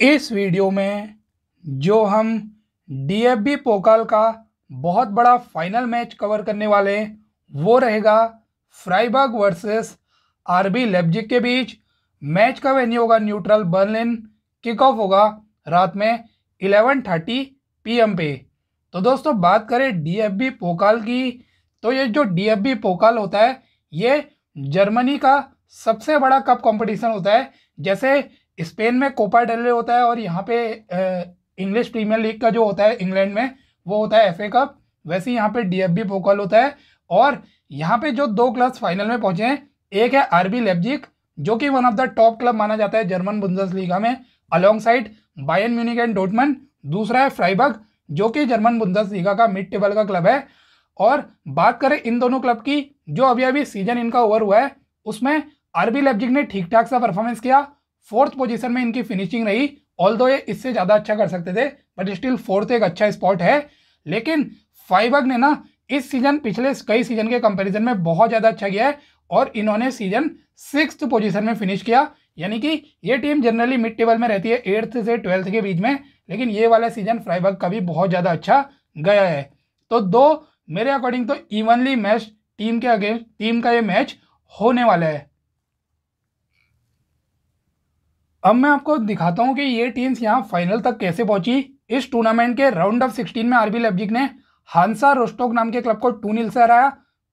इस वीडियो में जो हम डी एफ बी पोकाल का बहुत बड़ा फाइनल मैच कवर करने वाले हैं वो रहेगा फ्राइबर्ग वर्सेस आरबी लेबजिक के बीच मैच का वेन्यू होगा न्यूट्रल बर्लिन किक ऑफ होगा रात में 11:30 एम पे तो दोस्तों बात करें डी एफ बी पोकाल की तो ये जो डी एफ बी पोकाल होता है ये जर्मनी का सबसे बड़ा कप कंपटीशन होता है जैसे स्पेन में कोपा डेलरे होता है और यहाँ पे इंग्लिश प्रीमियर लीग का जो होता है इंग्लैंड में वो होता है एफ कप वैसे ही यहाँ पे डीएफबी पोकल होता है और यहाँ पे जो दो क्लब्स फाइनल में पहुंचे हैं एक है आरबी लेब्जिक जो कि one of the top club माना जाता है जर्मन बुंदस लीगा में alongside Bayern Munich and डोटमन दूसरा है फ्राइबर्ग जो कि जर्मन बुंदस लीगा का मिड टेबल का क्लब है और बात करें इन दोनों क्लब की जो अभी अभी सीजन इनका ओवर हुआ है उसमें आरबी लेब्जिक ने ठीक ठाक सा परफॉर्मेंस किया फोर्थ पोजीशन में इनकी फिनिशिंग रही ऑल दो ये इससे ज़्यादा अच्छा कर सकते थे बट स्टिल फोर्थ एक अच्छा स्पॉट है लेकिन फाइबग ने ना इस सीजन पिछले कई सीजन के कंपैरिजन में बहुत ज़्यादा अच्छा किया है और इन्होंने सीजन सिक्स पोजीशन में फिनिश किया यानी कि ये टीम जनरली मिड टेबल में रहती है एट्थ से ट्वेल्थ के बीच में लेकिन ये वाला सीजन फ्राइबर्ग का भी बहुत ज़्यादा अच्छा गया है तो दो मेरे अकॉर्डिंग तो इवनली मैच टीम के अगेंस्ट टीम का ये मैच होने वाला है अब मैं आपको दिखाता हूँ कि ये टीम्स यहाँ फाइनल तक कैसे पहुंची इस टूर्नामेंट के राउंड ऑफ सिक्सटीन में आरबी लेपजिक ने हांसा रोस्टोक नाम के क्लब को टू नील से हराया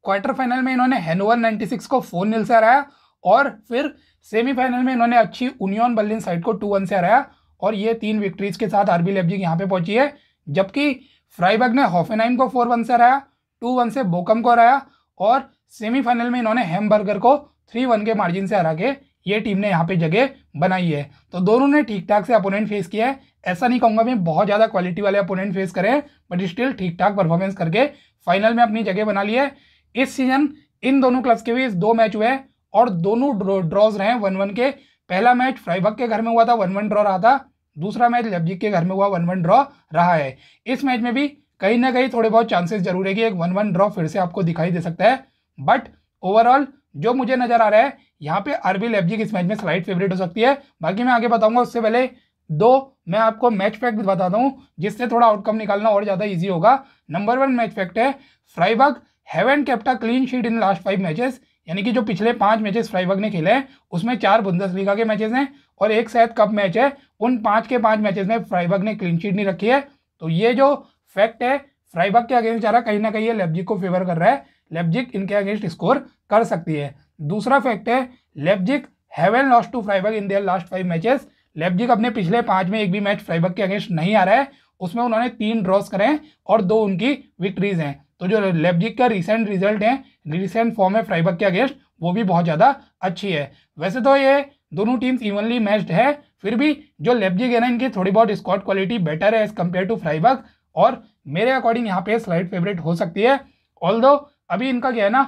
क्वार्टर फाइनल में इन्होंने हैनोवर 96 को फोर नील से हराया और फिर सेमीफाइनल में इन्होंने अच्छी यूनियन बर्लिन साइड को टू वन से हराया और ये तीन विक्ट्रीज के साथ आरबी लेपजिक यहाँ पे पहुंची है जबकि फ्राईबर्ग ने हॉफेनाइम को फोर वन से हराया टू वन से बोकम को हराया और सेमीफाइनल में इन्होंने हेमबर्गर को थ्री वन के मार्जिन से हरा के ये टीम ने यहाँ पे जगह बनाई है तो दोनों ने ठीक ठाक से अपोनेंट फेस किया है ऐसा नहीं कहूँगा मैं बहुत ज़्यादा क्वालिटी वाले अपोनेंट फेस करें बट स्टिल ठीक ठाक परफॉर्मेंस करके फाइनल में अपनी जगह बना ली है इस सीजन इन दोनों क्लब्स के बीच दो मैच हुए हैं और दोनों ड्रॉज रहे वन वन के पहला मैच फ्राइबक के घर में हुआ था वन वन ड्रॉ रहा था दूसरा मैच लेपजिक के घर में हुआ वन वन ड्रॉ रहा है इस मैच में भी कहीं ना कहीं थोड़े बहुत चांसेस जरूर है कि एक वन वन ड्रॉ फिर से आपको दिखाई दे सकता है बट ओवरऑल जो मुझे नज़र आ रहा है यहाँ पे आरबी लेपजिक इस मैच में स्लाइड फेवरेट हो सकती है बाकी मैं आगे बताऊंगा उससे पहले दो मैं आपको मैच फैक्ट भी बताता हूँ जिससे थोड़ा आउटकम निकालना और ज़्यादा ईजी होगा नंबर वन मैच फैक्ट है Freiburg haven't kept clean sheet in last five matches यानी कि जो पिछले पांच मैचेस फ्राइबर्ग ने खेले हैं उसमें चार बुंदसलीगा के मैचेस हैं और एक शायद कप मैच है उन पांच के पांच मैचेस में फ्राइबर्ग ने क्लीन शीट नहीं रखी है तो ये जो फैक्ट है फ्राइबर्ग के अगेंस्ट जा रहा कहीं ना कहीं ये लेबजिक को फेवर कर रहा है लेबजिक इनके अगेंस्ट स्कोर कर सकती है दूसरा फैक्ट है Leipzig haven't lost to Freiburg in their last five matches Leipzig अपने पिछले पांच में एक भी मैच फ्राइबर्ग के अगेंस्ट नहीं आ रहा है उसमें उन्होंने तीन ड्रॉस करे हैं और दो उनकी विक्ट्रीज हैं तो जो लेपजिक का रिसेंट रिजल्ट है रिसेंट फॉर्म है फ्राइबर्ग के अगेंस्ट वो भी बहुत ज़्यादा अच्छी है वैसे तो ये दोनों टीम्स इवनली मैच्ड है फिर भी जो लेपजिक है ना इनकी थोड़ी बहुत स्कॉट क्वालिटी बेटर है एज कम्पेयर टू फ्राइबर्ग और मेरे अकॉर्डिंग यहाँ पे स्लाइड फेवरेट हो सकती है ऑल अभी इनका क्या है ना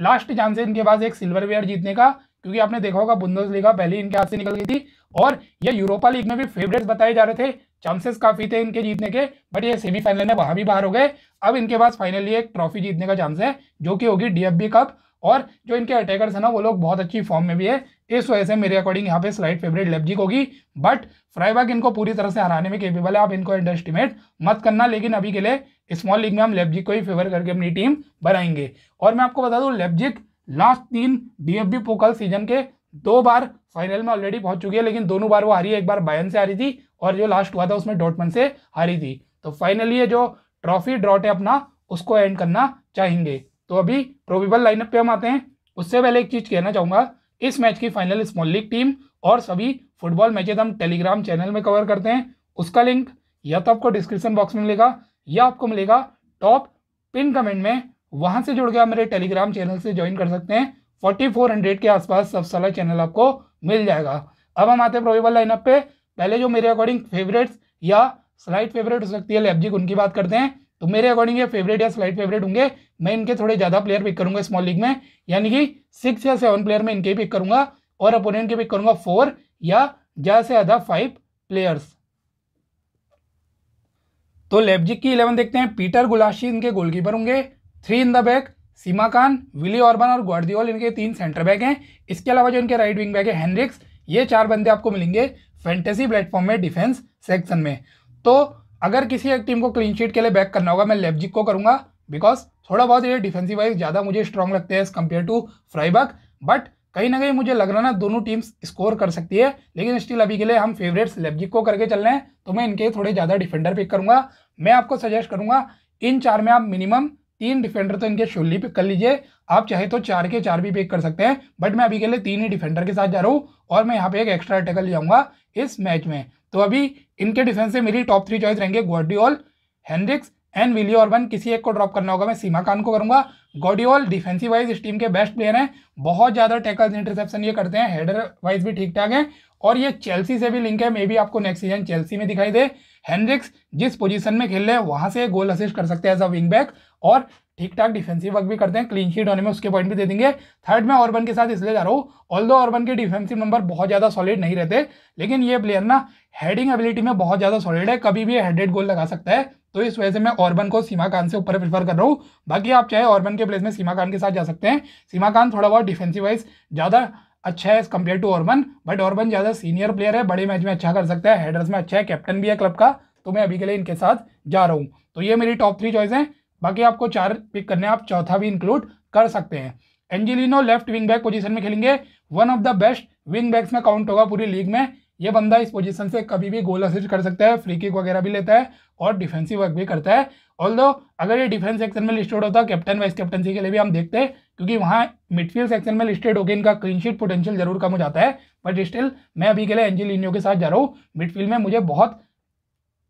लास्ट चांस है इनके पास एक सिल्वर वेयर जीतने का क्योंकि आपने देखा होगा बुंदोज लीगा पहले इनके हाथ से निकल गई थी और ये यूरोपा लीग में भी फेवरेट्स बताए जा रहे थे चांसेस काफी थे इनके जीतने के बट ये सेमीफाइनल में वहां भी बाहर हो गए अब इनके पास फाइनली एक ट्रॉफी जीतने का चांस है जो कि होगी डीएफबी कप और जो इनके अटैकर्स हैं ना वो लोग बहुत अच्छी फॉर्म में भी है इस वजह से मेरे अकॉर्डिंग यहाँ पे स्लाइड फेवरेट लेपजिक होगी बट फ्राइबाग इनको पूरी तरह से हराने में केपेबल है आप इनको अंडर मत करना लेकिन अभी के लिए स्मॉल लीग में हम लेपजिक को ही फेवर करके अपनी टीम बनाएंगे और मैं आपको बता दूं लेपजिक लास्ट तीन डीएफबी पोकल सीजन के दो बार फाइनल में ऑलरेडी पहुंच चुकी है लेकिन दोनों बार वो हारी है एक बार बायन से हारी थी और जो लास्ट हुआ था उसमें डॉटमन से हारी थी तो फाइनली ये जो ट्रॉफी ड्रॉट है अपना उसको एंड करना चाहेंगे तो अभी प्रोबेबल लाइनअप पे हम आते हैं उससे पहले एक चीज़ कहना चाहूंगा इस मैच की फाइनल स्मॉल लीग टीम और सभी फुटबॉल मैचेज हम टेलीग्राम चैनल में कवर करते हैं उसका लिंक या तो आपको डिस्क्रिप्शन बॉक्स में मिलेगा यह आपको मिलेगा टॉप पिन कमेंट में वहां से जुड़ गया मेरे टेलीग्राम चैनल से ज्वाइन कर सकते हैं 4400 के आसपास सब साला चैनल आपको मिल जाएगा अब हम आते हैं लाइनअप पे पहले जो मेरे अकॉर्डिंग फेवरेट्स या स्लाइड फेवरेट हो सकती है लेब्जिक उनकी बात करते हैं तो मेरे अकॉर्डिंग ये फेवरेट या स्लाइड फेवरेट होंगे मैं इनके थोड़े ज़्यादा प्लेयर पिक करूंगा स्मॉल लीग में यानी कि सिक्स या सेवन प्लेयर में इनके पिक करूंगा और अपोनेंट के पिक करूंगा फोर या ज़्यादा से ज़्यादा फाइव प्लेयर्स तो लेबजिक की इलेवन देखते हैं पीटर गुलाशी इनके गोलकीपर होंगे three in the back Simakan Willi Orban और ग्वार्डियोल इनके तीन सेंटर बैक हैं इसके अलावा जो इनके राइट विंग बैक है हेनरिक्स ये चार बंदे आपको मिलेंगे फैंटेसी प्लेटफॉर्म में डिफेंस सेक्शन में तो अगर किसी एक टीम को क्लीन शीट के लिए बैक करना होगा मैं लेबजिक को करूँगा बिकॉज थोड़ा बहुत ये डिफेंसिव वाइज ज़्यादा मुझे स्ट्रॉन्ग लगते हैं as compare to Freiburg but कहीं ना कहीं मुझे लग रहा ना दोनों टीम्स स्कोर कर सकती है लेकिन स्टिल अभी के लिए हम फेवरेट्स लेबजिक को करके चल रहे हैं तो मैं इनके थोड़े ज़्यादा डिफेंडर पिक करूँगा मैं आपको सजेस्ट करूँगा इन चार में आप मिनिमम तीन डिफेंडर तो इनके शोली पिक कर लीजिए आप चाहे तो चार के चार भी पिक कर सकते हैं बट मैं अभी के लिए तीन ही डिफेंडर के साथ जा रहा हूँ और मैं यहाँ पे एक एक्स्ट्रा अटैकर ले जाऊँगा इस मैच में तो अभी इनके डिफेंस से मेरी टॉप थ्री चॉइस रहेंगे गोडियोल हेनरिक्स एंड विलियो और किसी एक को ड्रॉप करना होगा मैं सीमा खान को करूंगा गॉडियोल डिफेंसिव वाइज इस टीम के बेस्ट प्लेयर हैं बहुत ज़्यादा टैकल्स इंटरसेप्शन ये करते हैं हेडर वाइज भी ठीक ठाक हैं और ये चेल्सी से भी लिंक है मे बी आपको नेक्स्ट सीजन चेल्सी में दिखाई दे हेनरिक्स जिस पोजीशन में खेल रहे हैं वहाँ से गोल असिस्ट कर सकते हैं एज अ विंग बैक और ठीक ठाक डिफेंसिव वर्क भी करते हैं क्लीन शीट होने में उसके पॉइंट भी दे देंगे थर्ड में ऑर्बन के साथ इसलिए जा रहा हूँ ऑल ऑर्बन के डिफेंसिव नंबर बहुत ज़्यादा सॉलिड नहीं रहते लेकिन ये प्लेयर ना हेडिंग एबिलिटी में बहुत ज़्यादा सॉलिड है कभी भी हेडेड गोल लगा सकता है तो इस वजह से मैं ऑर्बन को सीमा खान से ऊपर प्रीफर कर रहा हूँ बाकी आप चाहे ऑर्बन के प्लेस में सीमा खान के साथ जा सकते हैं सीमा खान थोड़ा बहुत डिफेंसिव वाइज ज़्यादा अच्छा है compare to Orban but Orban ज़्यादा सीनियर प्लेयर है बड़े मैच में अच्छा कर सकता है हेडर्स में अच्छा है कैप्टन भी है क्लब का तो मैं अभी के लिए इनके साथ जा रहा हूँ तो ये मेरी टॉप थ्री चॉइस हैं बाकी आपको चार पिक करने आप चौथा भी इंक्लूड कर सकते हैं Angelino left wing back position में खेलेंगे one of the best wing backs में काउंट होगा पूरी लीग में ये बंदा इस पोजीशन से कभी भी गोल असिस्ट कर सकता है फ्री किक वगैरह भी लेता है और डिफेंसिव वर्क भी करता है ऑल अगर ये डिफेंस सेक्शन में लिस्टेड होता कैप्टन वाइस कैप्टनसी के लिए भी हम देखते हैं क्योंकि वहाँ मिडफील्ड सेक्शन में लिस्टेड होकर इनका क्लीनशीट पोटेंशियल जरूर कम हो जाता है बट स्टिल मैं अभी के लिए एंजिलिनियो के साथ जा रहा हूँ मिडफील्ड में मुझे बहुत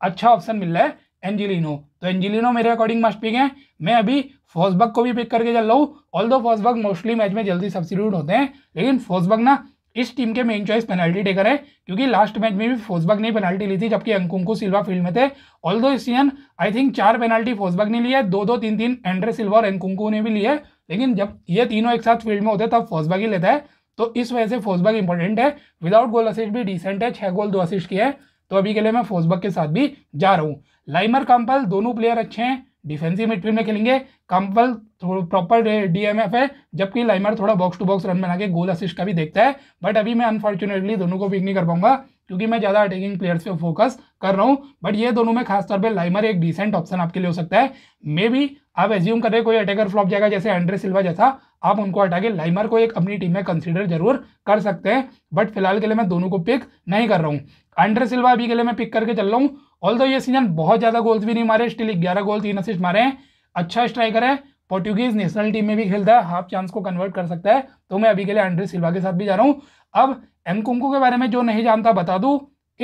अच्छा ऑप्शन मिल रहा है एंजिलिनो तो एंजिलिनो मेरे अकॉर्डिंग मस्ट पिक है मैं अभी फोसबग को भी पिक करके चल रहा हूँ ऑल दो फोसबग मोस्टली मैच में जल्दी सब्सिट्यूट होते हैं लेकिन फोसबग ना इस टीम के मेन चॉइस पेनल्टी टेकर है क्योंकि लास्ट मैच में भी फोसबर्ग ने पेनल्टी ली थी जबकि अंकुंको सिल्वा फील्ड में थे ऑल दो इस सीजन आई थिंक चार पेनल्टी फोसबर्ग ने लिया है दो दो तीन तीन एंड्रे सिल्वा और अंकुंको ने भी लिया है लेकिन जब ये तीनों एक साथ फील्ड में होते तब फोसबर्ग ही लेता है तो इस वजह से फोसबर्ग इंपॉर्टेंट है विदाउट गोल असिस्ट भी डिसेंट है छः गोल दो असिस्ट किया है तो अभी के लिए मैं फोसबर्ग के साथ भी जा रहा हूँ लाइमर कंपल दोनों प्लेयर अच्छे हैं डिफेंसिव मिडफील्ड में खेलेंगे कंपल प्रॉपर डीएमएफ है जबकि लाइमर थोड़ा बॉक्स टू बॉक्स रन बना के गोल असिस्ट का भी देखता है बट अभी मैं अनफॉर्चुनेटली दोनों को पिक नहीं कर पाऊंगा क्योंकि मैं ज़्यादा अटैकिंग प्लेयर्स पे फोकस कर रहा हूँ बट ये दोनों में खासतौर पर लाइमर एक डिसेंट ऑप्शन आपके लिए हो सकता है मे बी आप एज्यूम करें कोई अटैकर फ्लॉप जाएगा जैसे एंड्रे सिल्वा जैसा आप उनको हटा के लाइमर को एक अपनी टीम में कंसिडर जरूर कर सकते हैं बट फिलहाल के लिए मैं दोनों को पिक नहीं कर रहा हूँ एंड्रे सिल्वा अभी के लिए मैं पिक करके चल रहा हूँ ऑल दो ये सीजन बहुत ज़्यादा गोल्स भी नहीं मारे स्टिल ग्यारह गोल तीन असिस्ट मारे हैं अच्छा स्ट्राइकर है पोर्टुगीज नेशनल टीम में भी खेलता है हाफ चांस को कन्वर्ट कर सकता है तो मैं अभी के लिए एंड्री सिल्वा के साथ भी जा रहा हूँ अब एम कुंकू के बारे में जो नहीं जानता बता दू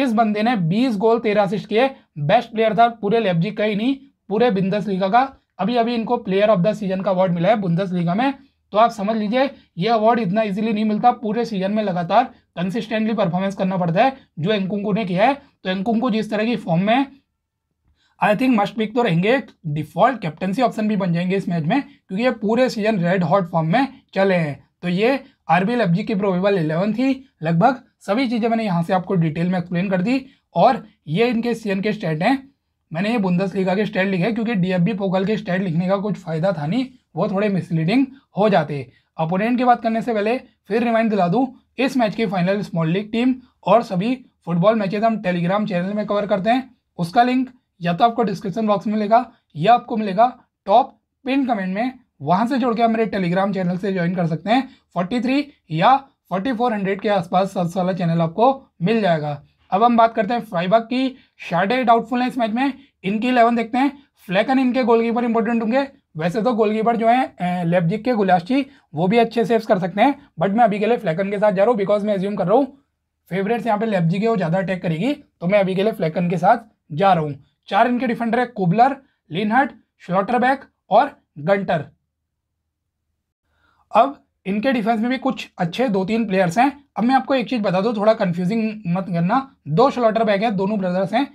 इस बंदे ने बीस गोल तेरह असिस्ट किए बेस्ट प्लेयर था पूरे लेबजी का ही नहीं पूरे बिंदस लीगा का अभी अभी इनको प्लेयर ऑफ द सीजन का अवार्ड मिला है बुंदस लीगा में तो आप समझ लीजिए ये अवार्ड इतना इजीली नहीं मिलता पूरे सीजन में लगातार कंसिस्टेंटली परफॉर्मेंस करना पड़ता है जो एंकुंकु ने किया है तो एंकुंकु जिस तरह की फॉर्म में आई थिंक मस्ट पिक तो रहेंगे डिफॉल्ट कैप्टनसी ऑप्शन भी बन जाएंगे इस मैच में क्योंकि ये पूरे सीजन रेड हॉट फॉर्म में चले हैं तो ये आर बी की प्रोवेबल इलेवन थी लगभग सभी चीज़ें मैंने यहाँ से आपको डिटेल में एक्सप्लेन कर दी और ये इनके सीजन के स्टेट हैं मैंने ये बुंदस लीगा के स्टेट लिखे क्योंकि डीएफबी पोकल के स्टेट लिखने का कुछ फ़ायदा था नहीं वो थोड़े मिसलीडिंग हो जाते अपोनेंट की बात करने से पहले फिर रिमाइंड दिला दूँ इस मैच की फाइनल स्मॉल लीग टीम और सभी फुटबॉल मैचेज हम टेलीग्राम चैनल में कवर करते हैं उसका लिंक या तो आपको डिस्क्रिप्शन बॉक्स में मिलेगा या आपको मिलेगा टॉप पिन कमेंट में वहां से जोड़ के मेरे टेलीग्राम चैनल से ज्वाइन कर सकते हैं 43 या 4400 के आसपास सबसे वाला चैनल आपको मिल जाएगा अब हम बात करते हैं फ्राइबाग की शार्डे डाउटफुल है इस मैच में इनकी इलेवन देखते हैं फ्लैकन इनके गोलकीपर इंपॉर्टेंट होंगे वैसे तो गोलकीपर जो है लेपजिक के गुलाशी वो भी अच्छे सेव्स कर सकते हैं बट मैं अभी के लिए फ्लैकन के साथ जा रहा हूँ बिकॉज मैं एज्यूम कर रहा हूँ फेवरेट्स यहाँ पे लेपजी के वो ज़्यादा अटैक करेगी तो मैं अभी के लिए फ्लैकन के साथ जा रहा हूँ चार इनके डिफेंडर है कुबलर लिनहट श्लॉटरबैक और गंटर अब इनके डिफेंस में भी कुछ अच्छे दो तीन प्लेयर्स हैं अब मैं आपको एक चीज़ बता दूँ थोड़ा कन्फ्यूजिंग मत करना दो स्लॉटर बैग हैं दोनों ब्रदर्स हैं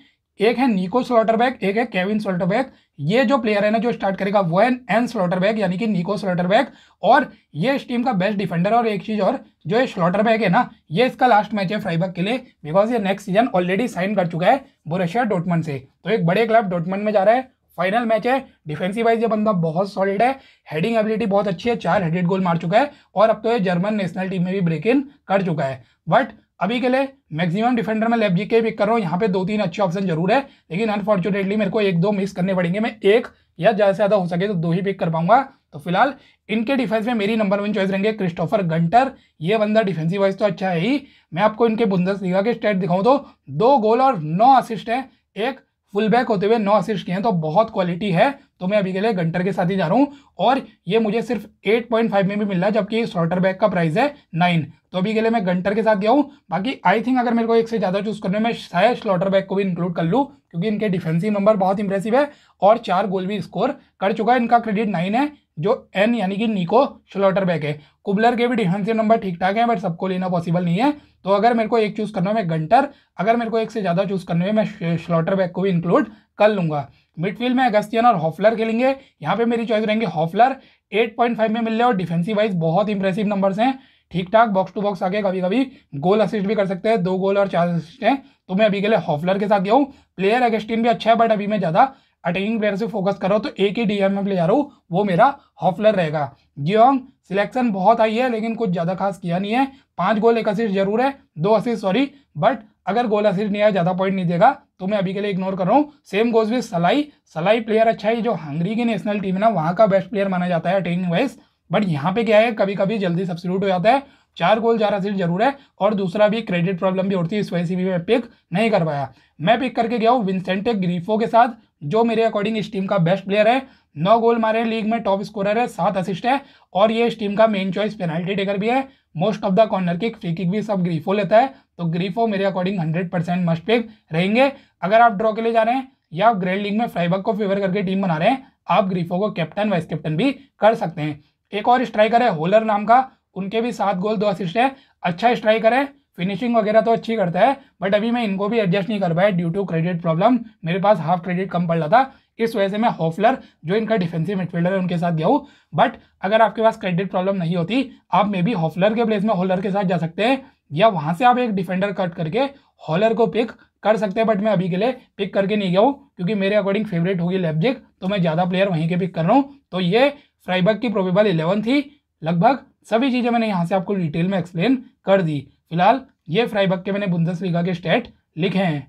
एक है निको स्लॉटर बैग एक है केविन स्लॉटर बैग ये जो प्लेयर है ना जो स्टार्ट करेगा वो एन एन बैग यानी कि निको बैग और ये इस टीम का बेस्ट डिफेंडर और एक चीज़ और जो ये बैग है ना ये इसका लास्ट मैच है फ्राइबर्ग के लिए बिकॉज ये नेक्स्ट सीजन ऑलरेडी साइन कर चुका है बोरेशिया डोटमन से तो एक बड़े क्लब डोटमन में जा रहा है फाइनल मैच है डिफेंसिव वाइज ये बंदा बहुत सॉलिड है हेडिंग एबिलिटी बहुत अच्छी है चार हेडेड गोल मार चुका है और अब तो ये जर्मन नेशनल टीम में भी ब्रेक इन कर चुका है बट अभी के लिए मैक्सिमम डिफेंडर में लेफ्ट जी के पिक कर रहा हूँ यहाँ पे दो तीन अच्छे ऑप्शन जरूर है लेकिन अनफॉर्चुनेटली मेरे को एक दो मिस करने पड़ेंगे मैं एक या ज़्यादा से ज़्यादा हो सके तो दो ही पिक कर पाऊंगा तो फिलहाल इनके डिफेंस में मेरी नंबर वन चॉइस रहेंगे क्रिस्टोफर गंटर ये बंदा डिफेंसिव वाइज तो अच्छा है ही मैं आपको इनके बुंदस के स्टेट दिखाऊँ तो दो गोल और नौ असिस्ट हैं एक फुल बैक होते हुए नौ असिस्ट किए हैं तो बहुत क्वालिटी है तो मैं अभी के लिए गंटर के साथ ही जा रहा हूँ और ये मुझे सिर्फ 8.5 में भी मिल रहा है जबकि शॉर्टर बैक का प्राइस है नाइन तो अभी के लिए मैं गंटर के साथ गया हूँ बाकी आई थिंक अगर मेरे को एक से ज़्यादा चूज़ करने में शायद शॉर्टर बैक को भी इंक्लूड कर लूँ क्योंकि इनके डिफेंसिव नंबर बहुत इंप्रेसिव है और चार गोल भी स्कोर कर चुका है इनका क्रेडिट नाइन है जो एन यानी कि निको श्लोटर बैक है कुबलर के भी डिफेंसिव नंबर ठीक ठाक हैं बट सबको लेना पॉसिबल नहीं है तो अगर मेरे को एक चूज़ करना है मैं गंटर अगर मेरे को एक से ज़्यादा चूज़ करने में मैं श्लॉटर बैक को भी इंक्लूड कर लूंगा मिडफील्ड में अगस्तियन और हॉफलर खेलेंगे यहाँ पे मेरी चॉइस रहेंगे हॉफलर एट में मिल रहे और डिफेंसिव वाइज बहुत इंप्रेसिव नंबर्स हैं ठीक ठाक बॉक्स टू बॉक्स आके कभी कभी गोल असिस्ट भी कर सकते हैं दो गोल और चार असिस्ट हैं तो मैं अभी के लिए हॉफलर के साथ गया हूँ प्लेयर अगस्टिन भी अच्छा है बट अभी मैं ज़्यादा अटैकिंग प्लेयर से फोकस कर रहा हूँ तो एक ही डीएम में जा रहा हूँ वो मेरा हॉफलर रहेगा गियोंग सिलेक्शन बहुत आई है लेकिन कुछ ज़्यादा खास किया नहीं है पांच गोल एक असिस्ट जरूर है दो असिस्ट सॉरी बट अगर गोल असिस्ट नहीं आया ज़्यादा पॉइंट नहीं देगा तो मैं अभी के लिए इग्नोर कर रहा हूँ सेम गोज विथ सलाई सलाई प्लेयर अच्छा है जो हंगरी की नेशनल टीम है ना वहाँ का बेस्ट प्लेयर माना जाता है अटैकिंग वाइज बट यहाँ पे क्या है कभी कभी जल्दी सब्सिट्यूट हो जाता है चार गोल ज्यादा सीट जरूर है और दूसरा भी क्रेडिट प्रॉब्लम भी होती है इस वजह से भी मैं पिक नहीं कर पाया मैं पिक करके गया हूँ विंसेंटे ग्रीफो के साथ जो मेरे अकॉर्डिंग इस टीम का बेस्ट प्लेयर है नौ गोल मारे लीग में टॉप स्कोरर है सात असिस्ट है और ये इस टीम का मेन चॉइस पेनाल्टी टेकर भी है most of the corner kick free kick भी सब ग्रीफो लेता है तो ग्रीफो मेरे according hundred percent must pick रहेंगे अगर आप ड्रॉ के लिए जा रहे हैं या आप ग्रेड लीग में फ्राइबक को फेवर करके टीम बना रहे हैं आप ग्रीफो को कैप्टन वाइस कैप्टन भी कर सकते हैं एक और स्ट्राइकर है होलर नाम का उनके भी सात गोल दो असिस्ट है अच्छा स्ट्राइकर है फिनिशिंग वगैरह तो अच्छी करता है बट अभी मैं इनको भी एडजस्ट नहीं कर पाया ड्यू टू क्रेडिट प्रॉब्लम मेरे पास हाफ क्रेडिट कम पड़ रहा था इस वजह से मैं होफलर जो इनका डिफेंसिव मिडफील्डर है उनके साथ गया हूँ बट अगर आपके पास क्रेडिट प्रॉब्लम नहीं होती आप मे बी होफलर के प्लेस में होलर के साथ जा सकते हैं या वहाँ से आप एक डिफेंडर कट करके हॉलर को पिक कर सकते हैं बट मैं अभी के लिए पिक करके नहीं गया हूँ क्योंकि मेरे अकॉर्डिंग फेवरेट होगी लेबजिक तो मैं ज़्यादा प्लेयर वहीं के पिक कर रहा हूँ तो ये फ्राइबर्ग की प्रोबेबल इलेवन थी लगभग सभी चीज़ें मैंने यहाँ से आपको डिटेल में एक्सप्लेन कर दी फिलहाल ये फ्राइबक के मैंने बुंदस लीगा के स्टेट लिखे हैं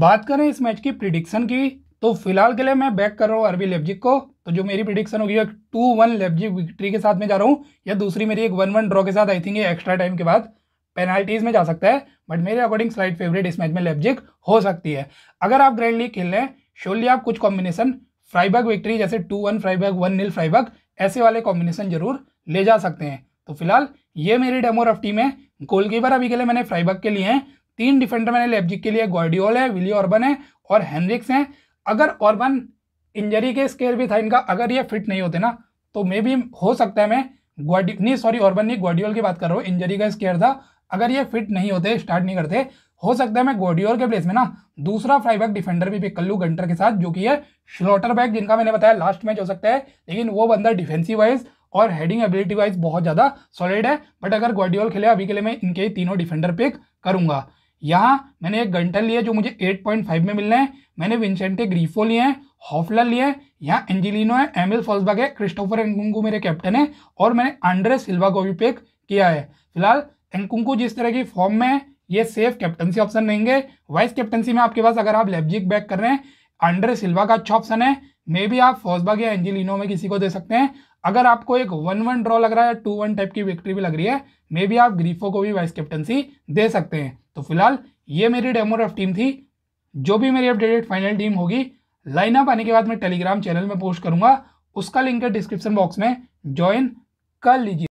बात करें इस मैच की प्रिडिक्शन की तो फिलहाल के लिए मैं बैक कर रहा हूँ अरबी लेबजिक को तो जो मेरी प्रिडिक्शन होगी एक टू वन लेबजिक विक्ट्री के साथ में जा रहा हूँ या दूसरी मेरी एक वन वन ड्रॉ के साथ आई थिंक ये एक्स्ट्रा टाइम के बाद पेनाल्टीज में जा सकता है बट मेरे अकॉर्डिंग स्लाइड फेवरेट इस मैच में लेबजिक हो सकती है अगर आप ग्रैंड लीग खेल रहे हैं श्योरली आप कुछ कॉम्बिनेशन फ्राइबर्ग विक्ट्री जैसे two one Freiburg one nil Freiburg ऐसे वाले कॉम्बिनेशन जरूर ले जा सकते हैं तो फिलहाल ये मेरी डेमो टीम है गोलकीपर अभी के लिए मैंने फ्राइबक के लिए हैं तीन डिफेंडर मैंने लेबजिक के लिए गॉर्डियोल है विली ऑर्बन है और हेनरिक्स हैं अगर ऑर्बन इंजरी के स्केयर भी था इनका अगर ये फिट नहीं होते ना तो मे भी हो सकता है मैं ग्वाडियो नहीं सॉरी ऑर्बन नहीं ग्वाडियोल की बात कर रहा हूँ इंजरी का स्केयर था अगर ये फिट नहीं होते स्टार्ट नहीं करते हो सकता है मैं गोडियोर के प्लेस में ना दूसरा फ्राईबैक डिफेंडर भी पिक कर लू गंटर के साथ जो कि है श्लॉटर बैक जिनका मैंने बताया लास्ट मैच हो सकता है लेकिन वो बंदा डिफेंसिव वाइज और हेडिंग एबिलिटी वाइज बहुत ज़्यादा सॉलिड है बट अगर गोडियोल खेले अभी के लिए मैं इनके तीनों डिफेंडर पिक करूंगा यहाँ मैंने एक गंटर लिया जो मुझे 8.5 में मिलना है मैंने विंसेंटे ग्रीफो लिए हैं हॉफलर लिए हैं यहाँ एंजिलिनो है एमिल फॉल्सबाग है क्रिस्टोफर एंकुंकू मेरे कैप्टन है और मैंने आंड्रे सिल्वा को भी पिक किया है फिलहाल एंकुंकू जिस तरह की फॉर्म में है ये सेफ कैप्टनसी ऑप्शन रहेंगे वाइस कैप्टनसी में आपके पास अगर आप लेबजिक बैक कर रहे हैं अंडर सिल्वा का अच्छा ऑप्शन है मे भी आप फौजबाग या एंजिलिनो में किसी को दे सकते हैं अगर आपको एक वन वन ड्रॉ लग रहा है टू वन टाइप की विक्ट्री भी लग रही है मे भी आप ग्रीफो को भी वाइस कैप्टनसी दे सकते हैं तो फिलहाल ये मेरी डेमो रफ टीम थी जो भी मेरी अपडेटेड फाइनल टीम होगी लाइनअप आने के बाद मैं टेलीग्राम चैनल में पोस्ट करूंगा उसका लिंक है डिस्क्रिप्शन बॉक्स में ज्वाइन कर लीजिए